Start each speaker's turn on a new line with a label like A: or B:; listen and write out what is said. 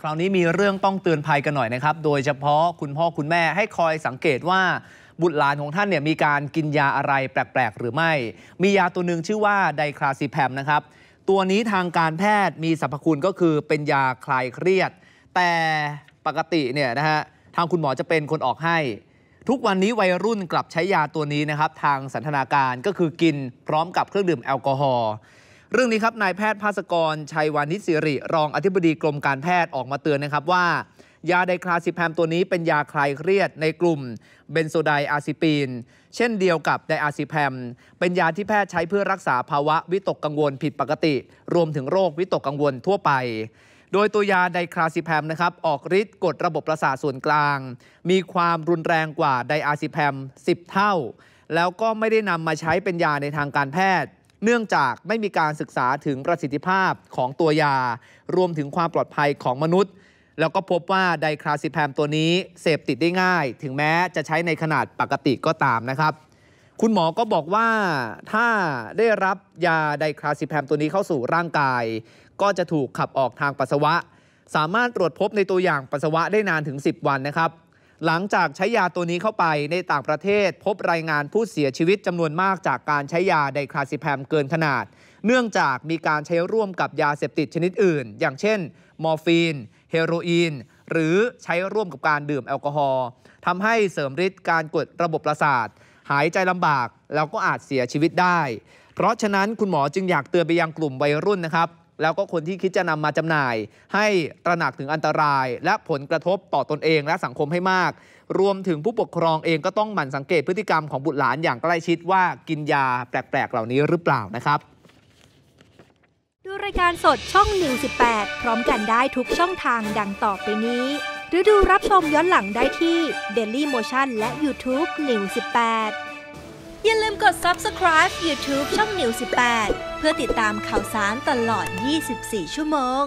A: คราวนี้มีเรื่องต้องเตือนภัยกันหน่อยนะครับ โดยเฉพาะคุณพ่อคุณแม่ให้คอยสังเกตว่าบุตรหลานของท่านเนี่ยมีการกินยาอะไรแปลก ๆ หรือไม่ มียาตัวหนึ่งชื่อว่าไดคลาซิแพมนะครับ ตัวนี้ทางการแพทย์มีสรรพคุณก็คือเป็นยาคลายเครียด แต่ปกติเนี่ยนะฮะทางคุณหมอจะเป็นคนออกให้ ทุกวันนี้วัยรุ่นกลับใช้ยาตัวนี้นะครับทางสันทนาการก็คือกินพร้อมกับเครื่องดื่มแอลกอฮอล์เรื่องนี้ครับนายแพทย์ภาสกร ชัยวานิศิริ รองอธิบดีกรมการแพทย์ออกมาเตือนนะครับว่า ยาไดคลาซิแพมตัวนี้เป็นยาคลายเครียดในกลุ่มเบนโซไดอาซิปีน เช่นเดียวกับไดอาซิแพม เป็นยาที่แพทย์ใช้เพื่อรักษาภาวะวิตกกังวลผิดปกติ รวมถึงโรควิตกกังวลทั่วไป โดยตัวยาไดคลาซิแพมนะครับออกฤทธิ์กดระบบประสาทส่วนกลาง มีความรุนแรงกว่าไดอาซิแพม 10 เท่า แล้วก็ไม่ได้นำมาใช้เป็นยาในทางการแพทย์เนื่องจากไม่มีการศึกษาถึงประสิทธิภาพของตัวยา รวมถึงความปลอดภัยของมนุษย์ แล้วก็พบว่าไดคลาซิแพมตัวนี้เสพติดได้ง่าย ถึงแม้จะใช้ในขนาดปกติก็ตามนะครับ คุณหมอก็บอกว่าถ้าได้รับยาไดคลาซิแพมตัวนี้เข้าสู่ร่างกาย ก็จะถูกขับออกทางปัสสาวะ สามารถตรวจพบในตัวอย่างปัสสาวะได้นานถึง 10 วันนะครับหลังจากใช้ยาตัวนี้เข้าไปในต่างประเทศ พบรายงานผู้เสียชีวิตจำนวนมากจากการใช้ยาไดคลาซิแพมเกินขนาด เนื่องจากมีการใช้ร่วมกับยาเสพติดชนิดอื่น อย่างเช่น มอร์ฟีนเฮโรอีน หรือใช้ร่วมกับการดื่มแอลกอฮอล์ทำให้เสริมฤทธิ์การกดระบบประสาทหายใจลำบาก แล้วก็อาจเสียชีวิตได้ เพราะฉะนั้นคุณหมอจึงอยากเตือนไปยังกลุ่มวัยรุ่นนะครับแล้วก็คนที่คิดจะนำมาจำหน่าย ให้ตระหนักถึงอันตรายและผลกระทบต่อตนเองและสังคมให้มาก รวมถึงผู้ปกครองเองก็ต้องหมั่นสังเกตพฤติกรรมของบุตรหลาน อย่างใกล้ชิดว่ากินยาแปลก ๆ เหล่านี้หรือเปล่านะครับ
B: ดูรายการสดช่อง1 8 พร้อมกันได้ทุกช่องทางดังต่อไปนี้ หรือดูรับชมย้อนหลังได้ที่ Daily Motion และ YouTube 1ป8อย่าลืมกด subscribe YouTube ช่องแ1 8พื่อติดตามข่าวสารตลอด 24 ชั่วโมง